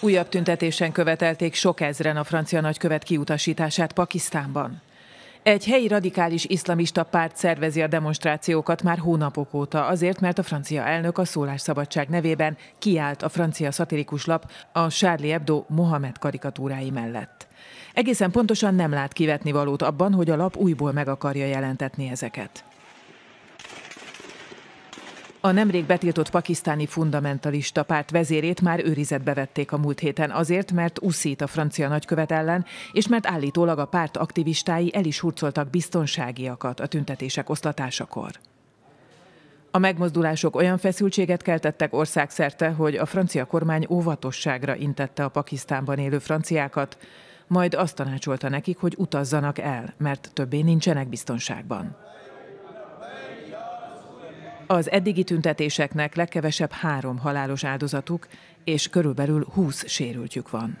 Újabb tüntetésen követelték sok ezren a francia nagykövet kiutasítását Pakisztánban. Egy helyi radikális iszlamista párt szervezi a demonstrációkat már hónapok óta, azért, mert a francia elnök a szólásszabadság nevében kiállt a francia szatirikus lap a Charlie Hebdo Mohamed karikatúrái mellett. Egészen pontosan nem lát kivetni valót abban, hogy a lap újból meg akarja jelentetni ezeket. A nemrég betiltott pakisztáni fundamentalista párt vezérét már őrizetbe vették a múlt héten azért, mert uszít a francia nagykövet ellen, és mert állítólag a párt aktivistái el is hurcoltak biztonságiakat a tüntetések oszlatásakor. A megmozdulások olyan feszültséget keltettek országszerte, hogy a francia kormány óvatosságra intette a Pakisztánban élő franciákat, majd azt tanácsolta nekik, hogy utazzanak el, mert többé nincsenek biztonságban. Az eddigi tüntetéseknek legkevesebb három halálos áldozatuk és körülbelül 20 sérültjük van.